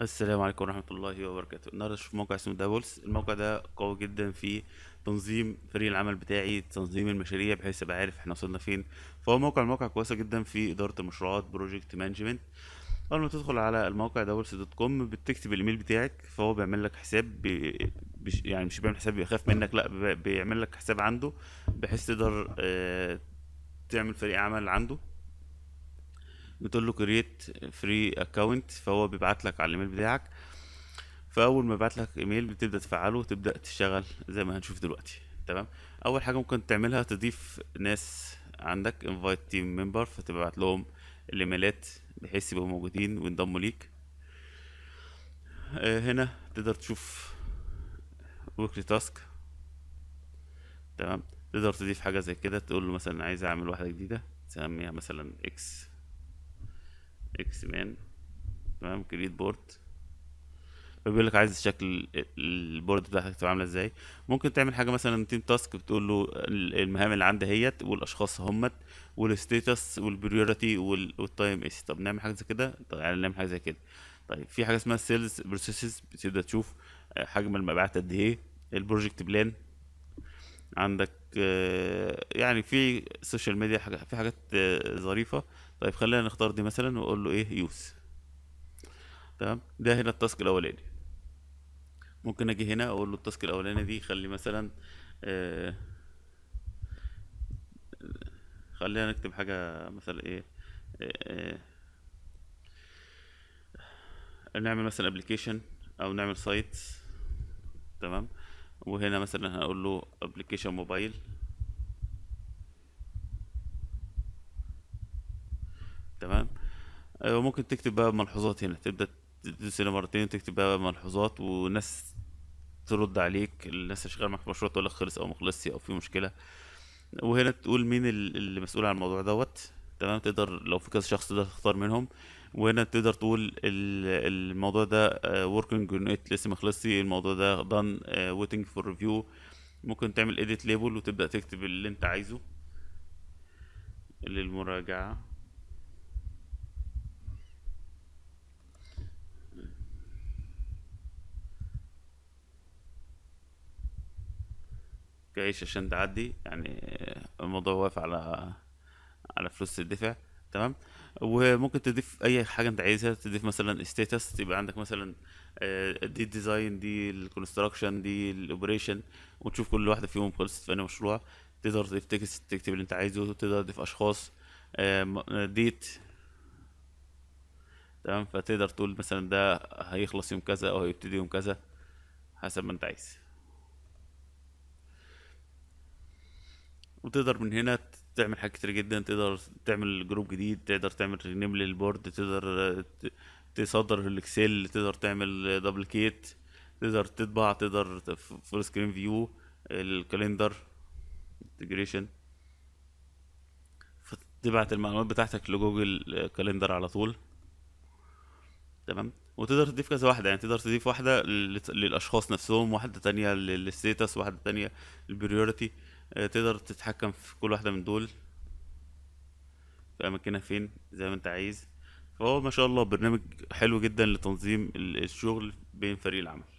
السلام عليكم ورحمة الله وبركاته النهاردة في موقع اسمه دابولس الموقع ده قوي جدا في تنظيم فريق العمل بتاعي تنظيم المشاريع بحيث ابقى عارف احنا وصلنا فين فهو موقع الموقع كويسة جدا في إدارة المشروعات بروجكت مانجمنت أول ما تدخل على الموقع دابولس دوت كوم بتكتب الإيميل بتاعك فهو بيعمل لك حساب بي... بش... يعني مش بيعمل حساب بيخاف منك لا بيعمل لك حساب عنده بحيث تقدر آه، تعمل فريق عمل عنده بتقول له كرييت فري اكونت فهو بيبعت لك على الايميل بتاعك فاول ما بعت لك ايميل بتبدا تفعله وتبدا تشتغل زي ما هنشوف دلوقتي تمام اول حاجه ممكن تعملها تضيف ناس عندك انفايت تيم ممبر فتبعت لهم الايميلات بحيث يبقوا موجودين وينضموا ليك آه، هنا تقدر تشوف ويكلي تاسك تمام تقدر تضيف حاجه زي كده تقول له مثلا عايز اعمل واحده جديده تسميها مثلا اكس اكس مان تمام كريت بورد فبيقول لك عايز شكل البورد بتاعتك تبقى عامله ازاي ممكن تعمل حاجه مثلا تيم تاسك بتقول له المهام اللي عندي هيت والاشخاص همت والستيتس والبريورتي والتايم اس طب نعمل حاجه زي كده طب يعني نعمل حاجه زي كده طيب في حاجه اسمها سيلز بروسيسز بتبدا تشوف آه، حجم المبيعات قد ايه البروجكت بلان عندك آه، يعني في سوشيال ميديا حاجة في حاجات آه، ظريفة طيب خلينا نختار دي مثلا واقول له ايه يوز تمام ده هنا التاسك الاولاني ممكن اجي هنا اقول له التاسك الاولاني دي خلي مثلا آه، خلينا نكتب حاجة مثلا ايه نعمل مثلا ابلكيشن او نعمل سايت تمام وهنا مثلا هنقول له ابلكيشن موبايل تمام وممكن أيوة، تكتب بقى ملحوظات هنا تبدا تدوس هنا مرتين تكتب بقى ملحوظات وناس ترد عليك الناس اللي شغاله معاك في المشروع تقول لك خلص او مخلص او في مشكله وهنا تقول مين اللي مسؤول عن الموضوع دوت تمام تقدر لو في كذا شخص تقدر تختار منهم وهنا تقدر تقول الموضوع ده آه، working on it لسه مخلصي الموضوع ده done آه، waiting for review ممكن تعمل edit label وتبدا تكتب اللي انت عايزه للمراجعه كايش عشان تعدي يعني آه، الموضوع واقف على على فلوس الدفع تمام وممكن تضيف اي حاجه انت عايزها تضيف مثلا ستاتس يبقى عندك مثلا آه، دي الديزاين دي الكونستراكشن دي الاوبريشن وتشوف كل واحده فيهم خلصت في اي مشروع تقدر تضيف تكست تكتب اللي انت عايزه تقدر تضيف اشخاص ديت آه، آه، تمام فتقدر تقول مثلا ده هيخلص يوم كذا او هيبتدي يوم كذا حسب ما انت عايز وتقدر من هنا تعمل حاجات كتير جدا تقدر تعمل جروب جديد تقدر تعمل رينيم للبورد تقدر تصدر الاكسل تقدر تعمل دبليكيت تقدر تطبع تقدر فول سكرين فيو الكالندر انتجريشن فتبعت المعلومات بتاعتك لجوجل كالندر على طول تمام وتقدر تضيف كذا واحده يعني تقدر تضيف واحده للاشخاص نفسهم واحده تانية للستيتس واحده تانية للبريوريتي آه، تقدر تتحكم في كل واحده من دول في اماكنها فين زي ما انت عايز فهو ما شاء الله برنامج حلو جدا لتنظيم الشغل بين فريق العمل